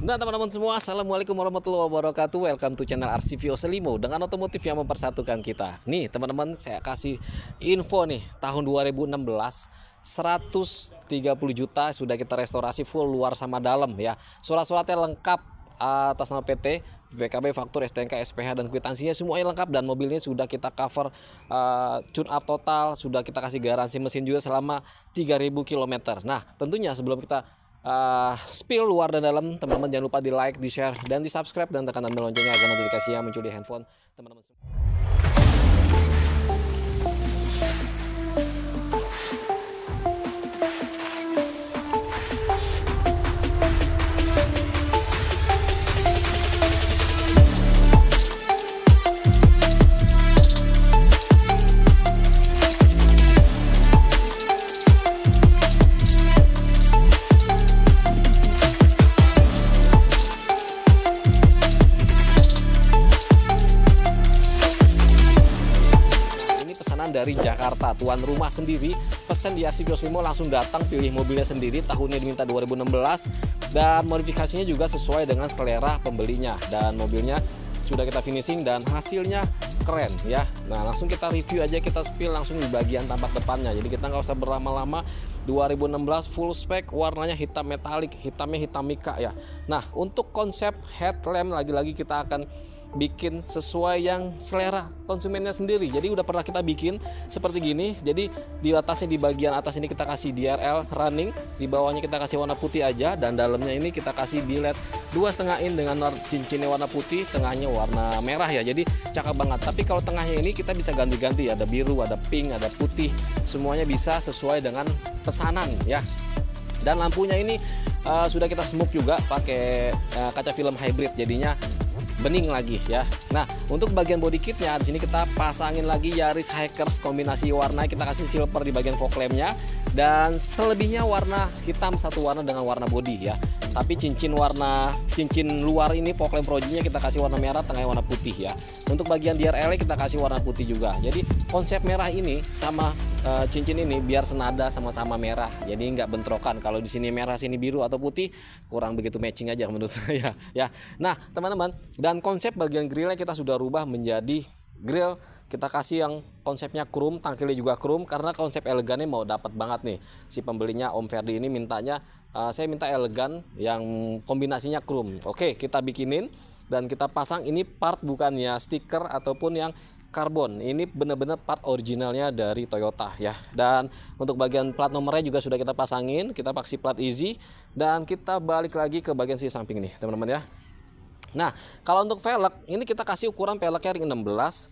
Nah teman-teman semua Assalamualaikum warahmatullahi wabarakatuh Welcome to channel RCVO Selimo Dengan otomotif yang mempersatukan kita Nih teman-teman saya kasih info nih Tahun 2016 130 juta sudah kita restorasi full luar sama dalam ya Surat-suratnya lengkap eh, atas nama PT BKB faktur STNK SPH dan kwitansinya semuanya lengkap dan mobilnya sudah kita cover uh, tune up total sudah kita kasih garansi mesin juga selama 3000 km. Nah, tentunya sebelum kita uh, spill luar dan dalam. Teman-teman jangan lupa di like, di share, dan di subscribe dan tekan tanda loncengnya agar notifikasinya muncul di handphone teman-teman semua. tuan rumah sendiri pesen di Asik Limo langsung datang pilih mobilnya sendiri tahunnya diminta 2016 dan modifikasinya juga sesuai dengan selera pembelinya dan mobilnya sudah kita finishing dan hasilnya keren ya Nah langsung kita review aja kita spill langsung di bagian tampak depannya jadi kita nggak usah berlama-lama 2016 full spec warnanya hitam metalik hitamnya hitam mika ya Nah untuk konsep headlamp lagi-lagi kita akan bikin sesuai yang selera konsumennya sendiri. Jadi udah pernah kita bikin seperti gini. Jadi di atasnya di bagian atas ini kita kasih DRL running, di bawahnya kita kasih warna putih aja dan dalamnya ini kita kasih billet dua setengah in dengan cincinnya warna putih, tengahnya warna merah ya. Jadi cakep banget. Tapi kalau tengahnya ini kita bisa ganti-ganti. Ada biru, ada pink, ada putih. Semuanya bisa sesuai dengan pesanan ya. Dan lampunya ini uh, sudah kita smoke juga pakai uh, kaca film hybrid jadinya bening lagi ya nah untuk bagian body kitnya di sini kita pasangin lagi Yaris Hackers kombinasi warna kita kasih silver di bagian fog lampnya dan selebihnya warna hitam satu warna dengan warna body ya tapi cincin warna cincin luar ini fog projinya rojinya kita kasih warna merah tengah warna putih ya untuk bagian DRL kita kasih warna putih juga jadi konsep merah ini sama uh, cincin ini biar senada sama-sama merah jadi nggak bentrokan kalau di sini merah sini biru atau putih kurang begitu matching aja menurut saya ya nah teman-teman dan konsep bagian grillnya kita sudah rubah menjadi grill kita kasih yang konsepnya krum, tangkilnya juga krum karena konsep elegannya mau dapat banget nih. Si pembelinya Om Ferdi ini mintanya Ah, saya minta elegan yang kombinasinya chrome. Oke, kita bikinin dan kita pasang ini part bukannya stiker ataupun yang karbon. Ini benar-benar part originalnya dari Toyota ya. Dan untuk bagian plat nomornya juga sudah kita pasangin, kita paksi plat easy dan kita balik lagi ke bagian sisi samping nih, teman-teman ya. Nah, kalau untuk velg, ini kita kasih ukuran velgnya ring 16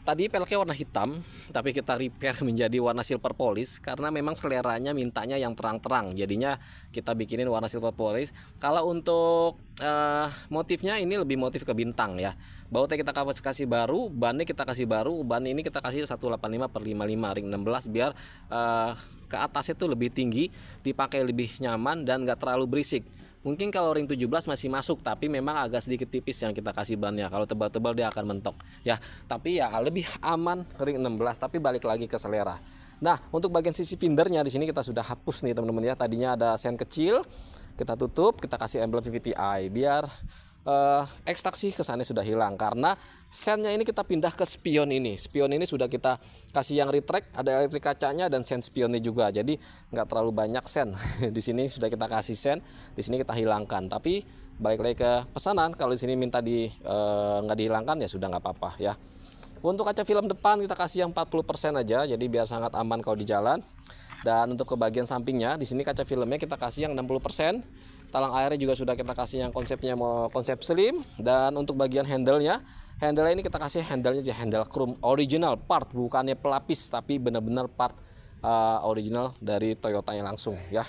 Tadi peleknya warna hitam, tapi kita repair menjadi warna silver polis karena memang seleranya mintanya yang terang-terang. Jadinya kita bikinin warna silver polis Kalau untuk uh, motifnya ini lebih motif ke bintang ya. Bautnya kita kasih baru, bannya kita kasih baru, ban ini kita kasih 185 per 55 ring 16 biar uh, ke atas itu lebih tinggi, dipakai lebih nyaman dan nggak terlalu berisik. Mungkin kalau ring 17 masih masuk tapi memang agak sedikit tipis yang kita kasih bannya. Kalau tebal-tebal dia akan mentok. Ya, tapi ya lebih aman ring 16 tapi balik lagi ke selera. Nah, untuk bagian sisi findernya di sini kita sudah hapus nih teman-teman ya. Tadinya ada sen kecil, kita tutup, kita kasih emblem VVTi biar eh, ekstraksi kesannya sudah hilang karena sennya ini kita pindah ke spion ini. Spion ini sudah kita kasih yang retract, ada elektrik kacanya dan sen spionnya juga. Jadi nggak terlalu banyak sen. di sini sudah kita kasih sen, di sini kita hilangkan. Tapi balik lagi ke pesanan, kalau di sini minta di eh, nggak dihilangkan ya sudah nggak apa-apa ya. Untuk kaca film depan kita kasih yang 40% aja, jadi biar sangat aman kalau di jalan. Dan untuk ke bagian sampingnya, di sini kaca filmnya kita kasih yang 60%. Talang airnya juga sudah kita kasih yang konsepnya mau konsep slim dan untuk bagian handlenya handle ini kita kasih handlenya aja handle chrome original part bukannya pelapis tapi benar-benar part uh, original dari Toyota yang langsung ya.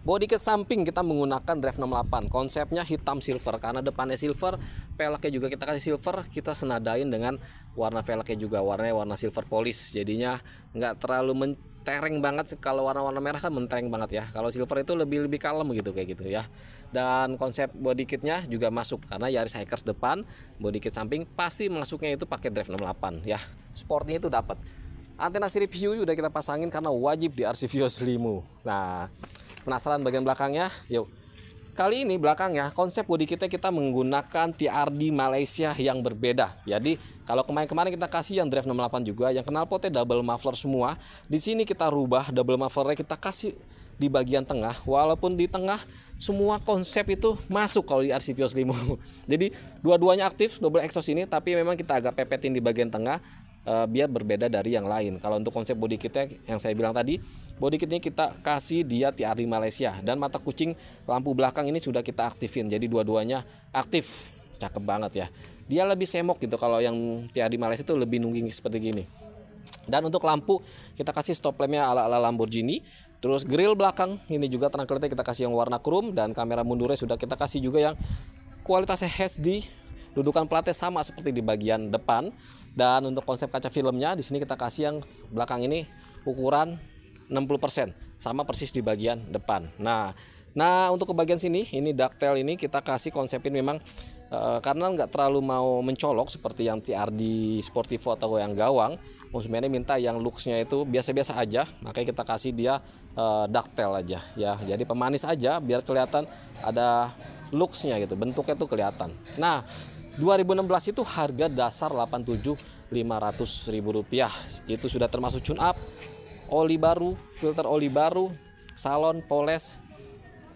Body ke samping kita menggunakan drive 68. Konsepnya hitam silver karena depannya silver, velgnya juga kita kasih silver, kita senadain dengan warna velgnya juga warnanya warna silver polis Jadinya nggak terlalu men mentereng banget sih kalau warna-warna merah kan mentereng banget ya kalau silver itu lebih lebih kalem gitu kayak gitu ya dan konsep body kitnya juga masuk karena Yaris Hikers depan body kit samping pasti masuknya itu pakai drive 68 ya sportnya itu dapat antena sirip hiu udah kita pasangin karena wajib di RC Vios Limo nah penasaran bagian belakangnya yuk Kali ini belakangnya konsep bodi kita kita menggunakan TRD Malaysia yang berbeda. Jadi kalau kemarin-kemarin kita kasih yang drive 68 juga yang kenal potnya double muffler semua. Di sini kita rubah double mufflernya kita kasih di bagian tengah walaupun di tengah semua konsep itu masuk kalau di RCPO Slimo. Jadi dua-duanya aktif double exhaust ini tapi memang kita agak pepetin di bagian tengah uh, biar berbeda dari yang lain. Kalau untuk konsep body kitnya yang saya bilang tadi, body kitnya kita kasih dia tiari Malaysia dan mata kucing lampu belakang ini sudah kita aktifin. Jadi dua-duanya aktif, cakep banget ya. Dia lebih semok gitu kalau yang tiari Malaysia itu lebih nungging seperti gini. Dan untuk lampu kita kasih stop lampnya ala-ala Lamborghini. Terus grill belakang ini juga tenang kita kasih yang warna krum dan kamera mundurnya sudah kita kasih juga yang kualitasnya HD Dudukan platnya sama seperti di bagian depan. Dan untuk konsep kaca filmnya di sini kita kasih yang belakang ini ukuran 60% sama persis di bagian depan. Nah, nah untuk ke bagian sini ini tail ini kita kasih konsepin memang e, karena nggak terlalu mau mencolok seperti yang TRD Sportivo atau yang gawang konsumennya minta yang looksnya itu biasa-biasa aja makanya kita kasih dia e, eh, tail aja ya jadi pemanis aja biar kelihatan ada looksnya gitu bentuknya tuh kelihatan nah 2016 itu harga dasar 87.500 ribu rupiah itu sudah termasuk tune up oli baru filter oli baru salon poles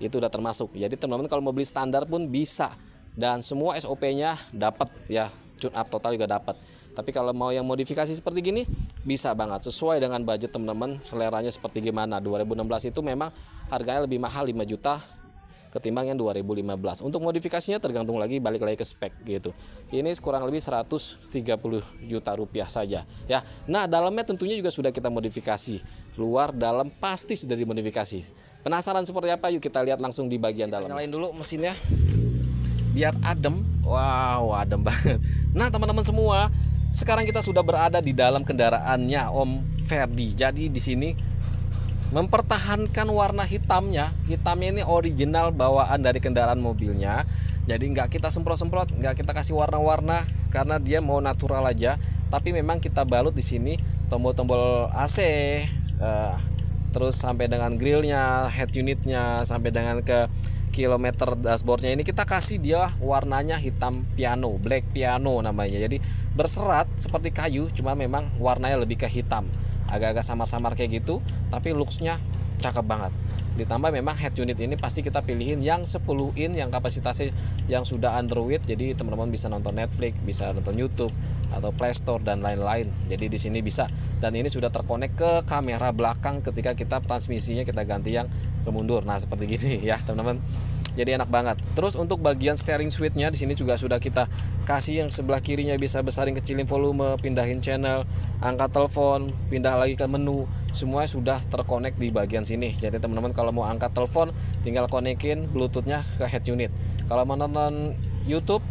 itu udah termasuk jadi teman-teman kalau mau beli standar pun bisa dan semua SOP nya dapat ya tune up total juga dapat tapi kalau mau yang modifikasi seperti gini bisa banget sesuai dengan budget teman-teman seleranya seperti gimana 2016 itu memang harganya lebih mahal 5 juta ketimbang yang 2015. Untuk modifikasinya tergantung lagi balik lagi ke spek gitu. Ini kurang lebih 130 juta rupiah saja ya. Nah, dalamnya tentunya juga sudah kita modifikasi. Luar dalam pasti sudah dimodifikasi. Penasaran seperti apa? Yuk kita lihat langsung di bagian dalam. Nyalain dulu mesinnya biar adem. Wow, adem banget. Nah, teman-teman semua, sekarang kita sudah berada di dalam kendaraannya Om Ferdi. Jadi di sini mempertahankan warna hitamnya hitamnya ini original bawaan dari kendaraan mobilnya jadi nggak kita semprot-semprot nggak kita kasih warna-warna karena dia mau natural aja tapi memang kita balut di sini tombol-tombol AC uh, eh, terus sampai dengan grillnya head unitnya sampai dengan ke kilometer dashboardnya ini kita kasih dia warnanya hitam piano black piano namanya jadi berserat seperti kayu cuma memang warnanya lebih ke hitam agak-agak samar-samar kayak gitu tapi looksnya cakep banget ditambah memang head unit ini pasti kita pilihin yang 10 in yang kapasitasnya yang sudah Android jadi teman-teman bisa nonton Netflix bisa nonton YouTube atau Play Store dan lain-lain jadi di sini bisa dan ini sudah terkonek ke kamera belakang ketika kita transmisinya kita ganti yang kemundur nah seperti gini ya teman-teman jadi enak banget terus untuk bagian steering switchnya di sini juga sudah kita kasih yang sebelah kirinya bisa besarin kecilin volume pindahin channel angkat telepon pindah lagi ke menu semua sudah terkonek di bagian sini jadi teman-teman kalau mau angkat telepon tinggal konekin bluetoothnya ke head unit kalau mau nonton YouTube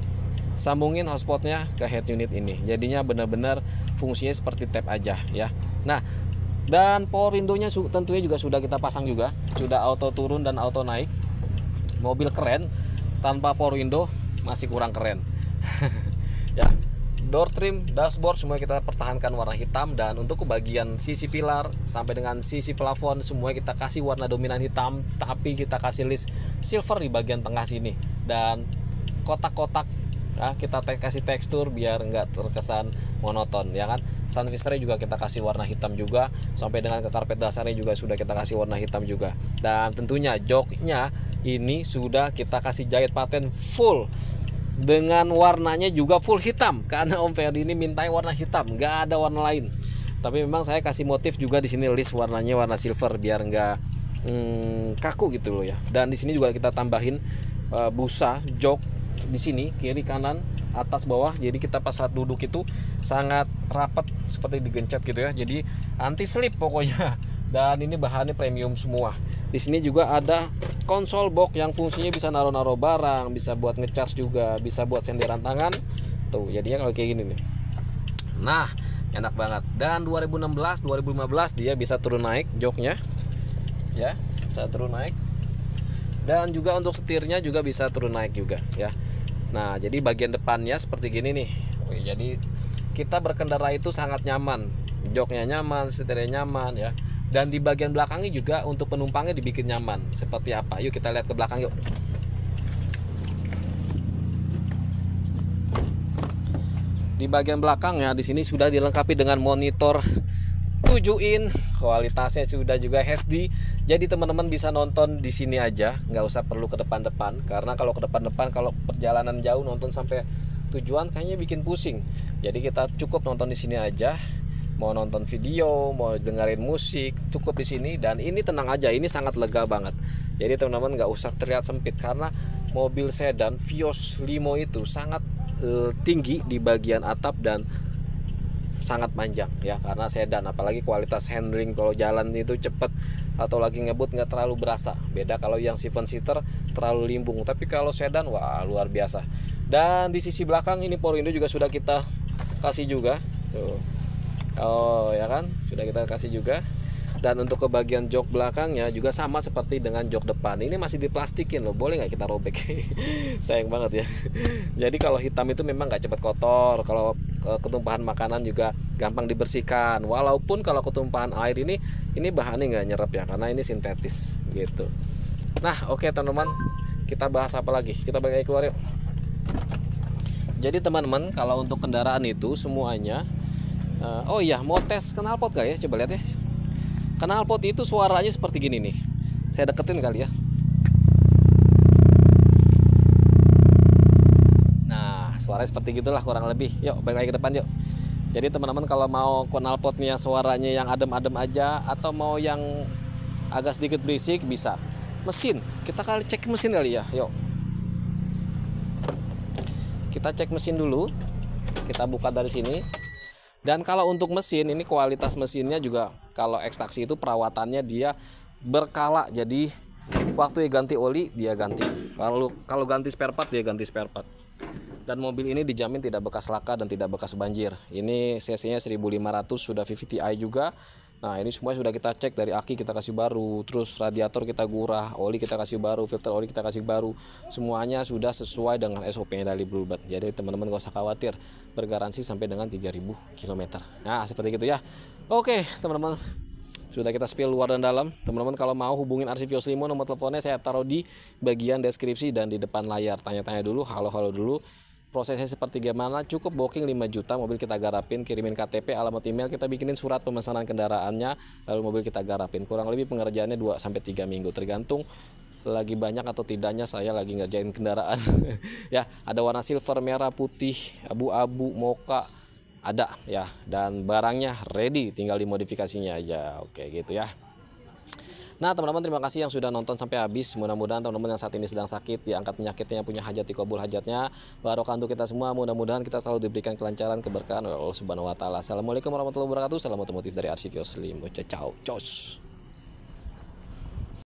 sambungin hotspotnya ke head unit ini jadinya benar-benar fungsinya seperti tap aja ya nah dan power window-nya tentunya juga sudah kita pasang juga sudah auto turun dan auto naik mobil keren tanpa power window masih kurang keren ya door trim dashboard semua kita pertahankan warna hitam dan untuk bagian sisi pilar sampai dengan sisi plafon semua kita kasih warna dominan hitam tapi kita kasih list silver di bagian tengah sini dan kotak-kotak ya, kita te kasih tekstur biar nggak terkesan monoton ya kan sun visor juga kita kasih warna hitam juga sampai dengan ke karpet dasarnya juga sudah kita kasih warna hitam juga dan tentunya joknya ini sudah kita kasih jahit paten full dengan warnanya juga full hitam karena Om Ferdi ini mintai warna hitam nggak ada warna lain tapi memang saya kasih motif juga di sini list warnanya warna silver biar nggak hmm, kaku gitu loh ya dan di sini juga kita tambahin uh, busa jok di sini kiri kanan atas bawah jadi kita pas saat duduk itu sangat rapat seperti digencet gitu ya jadi anti slip pokoknya dan ini bahannya premium semua di sini juga ada konsol box yang fungsinya bisa naruh-naruh barang, bisa buat ngecharge juga, bisa buat senderan tangan. Tuh, jadinya kalau kayak gini nih. Nah, enak banget. Dan 2016, 2015 dia bisa turun naik joknya. Ya, bisa turun naik. Dan juga untuk setirnya juga bisa turun naik juga, ya. Nah, jadi bagian depannya seperti gini nih. Oke, jadi kita berkendara itu sangat nyaman. Joknya nyaman, setirnya nyaman ya dan di bagian belakangnya juga untuk penumpangnya dibikin nyaman seperti apa yuk kita lihat ke belakang yuk di bagian belakangnya di sini sudah dilengkapi dengan monitor 7 in kualitasnya sudah juga HD jadi teman-teman bisa nonton di sini aja nggak usah perlu ke depan-depan karena kalau ke depan-depan kalau perjalanan jauh nonton sampai tujuan kayaknya bikin pusing jadi kita cukup nonton di sini aja mau nonton video, mau dengerin musik, cukup di sini dan ini tenang aja, ini sangat lega banget. Jadi teman-teman nggak usah terlihat sempit karena mobil sedan Vios Limo itu sangat uh, tinggi di bagian atap dan sangat panjang ya karena sedan apalagi kualitas handling kalau jalan itu cepet atau lagi ngebut nggak terlalu berasa beda kalau yang seven seater terlalu limbung tapi kalau sedan wah luar biasa dan di sisi belakang ini Porindo juga sudah kita kasih juga tuh oh ya kan sudah kita kasih juga dan untuk ke bagian jok belakangnya juga sama seperti dengan jok depan ini masih diplastikin loh boleh nggak kita robek sayang banget ya jadi kalau hitam itu memang nggak cepat kotor kalau eh, ketumpahan makanan juga gampang dibersihkan walaupun kalau ketumpahan air ini ini bahannya nggak nyerap ya karena ini sintetis gitu nah oke okay, teman-teman kita bahas apa lagi kita balik lagi keluar yuk jadi teman-teman kalau untuk kendaraan itu semuanya uh, oh iya mau tes kenal pot gak ya? coba lihat ya Kenal pot itu suaranya seperti gini nih saya deketin kali ya nah suaranya seperti gitulah kurang lebih yuk balik lagi ke depan yuk jadi teman-teman kalau mau kenal potnya suaranya yang adem-adem aja atau mau yang agak sedikit berisik bisa mesin kita kali cek mesin kali ya yuk kita cek mesin dulu kita buka dari sini dan kalau untuk mesin ini kualitas mesinnya juga kalau ekstraksi itu perawatannya dia berkala. Jadi waktu dia ganti oli dia ganti. Kalau kalau ganti spare part dia ganti spare part. Dan mobil ini dijamin tidak bekas laka dan tidak bekas banjir. Ini cc-nya 1500 sudah VVTi juga Nah ini semua sudah kita cek dari aki kita kasih baru, terus radiator kita gurah, oli kita kasih baru, filter oli kita kasih baru. Semuanya sudah sesuai dengan SOP-nya dari Bluebird. Jadi teman-teman gak usah khawatir, bergaransi sampai dengan 3000 km. Nah seperti itu ya. Oke teman-teman, sudah kita spill luar dan dalam. Teman-teman kalau mau hubungin arsip Yoslimo nomor teleponnya saya taruh di bagian deskripsi dan di depan layar. Tanya-tanya dulu, halo-halo dulu prosesnya seperti gimana cukup booking 5 juta mobil kita garapin kirimin KTP alamat email kita bikinin surat pemesanan kendaraannya lalu mobil kita garapin kurang lebih pengerjaannya 2 sampai 3 minggu tergantung lagi banyak atau tidaknya saya lagi ngerjain kendaraan ya ada warna silver merah putih abu-abu moka ada ya dan barangnya ready tinggal dimodifikasinya aja oke gitu ya Nah teman-teman terima kasih yang sudah nonton sampai habis. Mudah-mudahan teman-teman yang saat ini sedang sakit diangkat penyakitnya, punya hajat dikabul hajatnya. Barokah untuk kita semua. Mudah-mudahan kita selalu diberikan kelancaran, keberkahan oleh Allah Subhanahu Wa Taala. Assalamualaikum warahmatullahi wabarakatuh. Salam otomotif dari Arsip Yoslim. Ciao, ciao.